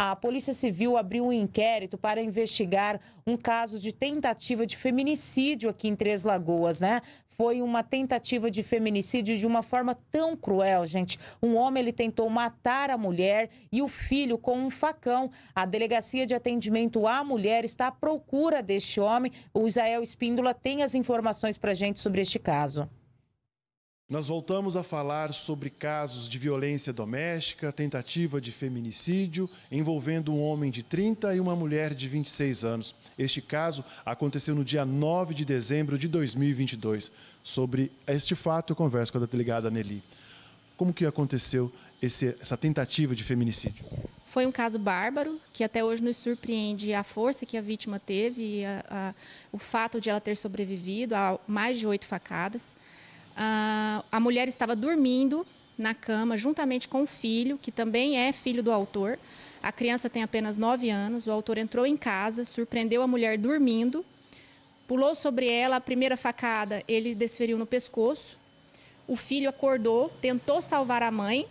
A Polícia Civil abriu um inquérito para investigar um caso de tentativa de feminicídio aqui em Três Lagoas, né? Foi uma tentativa de feminicídio de uma forma tão cruel, gente. Um homem ele tentou matar a mulher e o filho com um facão. A delegacia de atendimento à mulher está à procura deste homem. O Israel Espíndola tem as informações para gente sobre este caso. Nós voltamos a falar sobre casos de violência doméstica, tentativa de feminicídio envolvendo um homem de 30 e uma mulher de 26 anos. Este caso aconteceu no dia 9 de dezembro de 2022. Sobre este fato, eu converso com a delegada Nelly. Como que aconteceu esse, essa tentativa de feminicídio? Foi um caso bárbaro, que até hoje nos surpreende a força que a vítima teve, a, a, o fato de ela ter sobrevivido a mais de oito facadas. Ah, a mulher estava dormindo na cama juntamente com o filho, que também é filho do autor. A criança tem apenas 9 anos. O autor entrou em casa, surpreendeu a mulher dormindo, pulou sobre ela. A primeira facada ele desferiu no pescoço. O filho acordou, tentou salvar a mãe,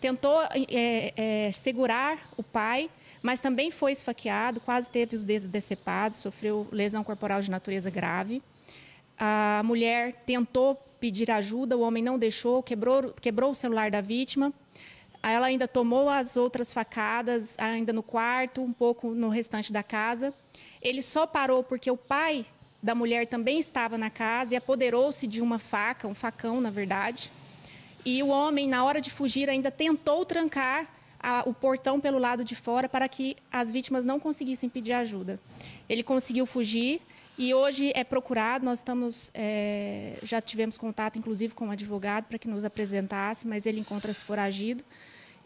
tentou é, é, segurar o pai, mas também foi esfaqueado, quase teve os dedos decepados, sofreu lesão corporal de natureza grave. A mulher tentou pedir ajuda, o homem não deixou, quebrou, quebrou o celular da vítima. Ela ainda tomou as outras facadas, ainda no quarto, um pouco no restante da casa. Ele só parou porque o pai da mulher também estava na casa e apoderou-se de uma faca, um facão, na verdade. E o homem, na hora de fugir, ainda tentou trancar a, o portão pelo lado de fora para que as vítimas não conseguissem pedir ajuda. Ele conseguiu fugir, e hoje é procurado, nós estamos, é, já tivemos contato inclusive com um advogado para que nos apresentasse, mas ele encontra-se foragido.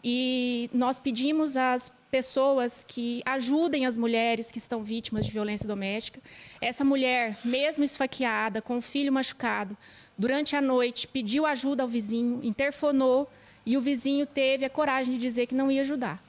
E nós pedimos às pessoas que ajudem as mulheres que estão vítimas de violência doméstica. Essa mulher, mesmo esfaqueada, com o filho machucado, durante a noite pediu ajuda ao vizinho, interfonou e o vizinho teve a coragem de dizer que não ia ajudar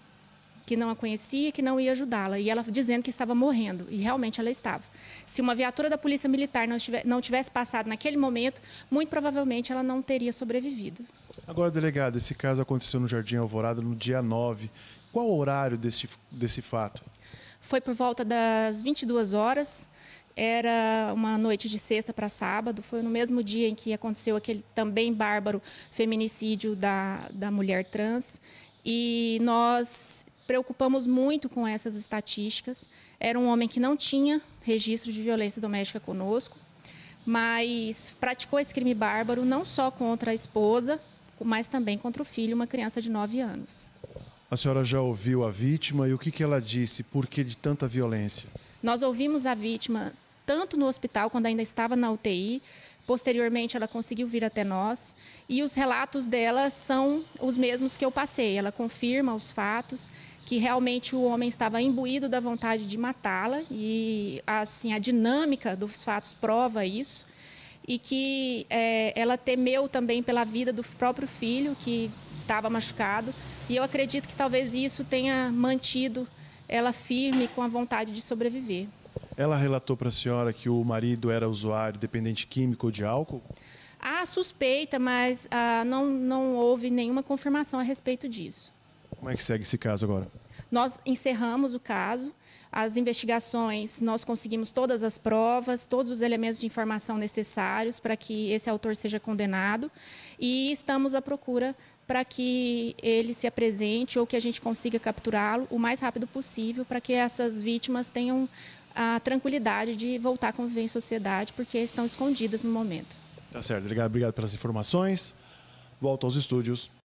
que não a conhecia que não ia ajudá-la. E ela dizendo que estava morrendo, e realmente ela estava. Se uma viatura da Polícia Militar não, estive, não tivesse passado naquele momento, muito provavelmente ela não teria sobrevivido. Agora, delegado, esse caso aconteceu no Jardim Alvorada no dia 9. Qual o horário desse, desse fato? Foi por volta das 22 horas. Era uma noite de sexta para sábado, foi no mesmo dia em que aconteceu aquele também bárbaro feminicídio da, da mulher trans. E nós preocupamos muito com essas estatísticas. Era um homem que não tinha registro de violência doméstica conosco, mas praticou esse crime bárbaro não só contra a esposa, mas também contra o filho, uma criança de 9 anos. A senhora já ouviu a vítima e o que, que ela disse? Por que de tanta violência? Nós ouvimos a vítima tanto no hospital, quando ainda estava na UTI, Posteriormente, ela conseguiu vir até nós e os relatos dela são os mesmos que eu passei. Ela confirma os fatos que realmente o homem estava imbuído da vontade de matá-la e assim a dinâmica dos fatos prova isso e que é, ela temeu também pela vida do próprio filho que estava machucado e eu acredito que talvez isso tenha mantido ela firme com a vontade de sobreviver. Ela relatou para a senhora que o marido era usuário dependente químico de álcool? Há suspeita, mas ah, não, não houve nenhuma confirmação a respeito disso. Como é que segue esse caso agora? Nós encerramos o caso, as investigações, nós conseguimos todas as provas, todos os elementos de informação necessários para que esse autor seja condenado e estamos à procura para que ele se apresente ou que a gente consiga capturá-lo o mais rápido possível para que essas vítimas tenham a tranquilidade de voltar a conviver em sociedade, porque estão escondidas no momento. Tá certo, Obrigado pelas informações. Volto aos estúdios.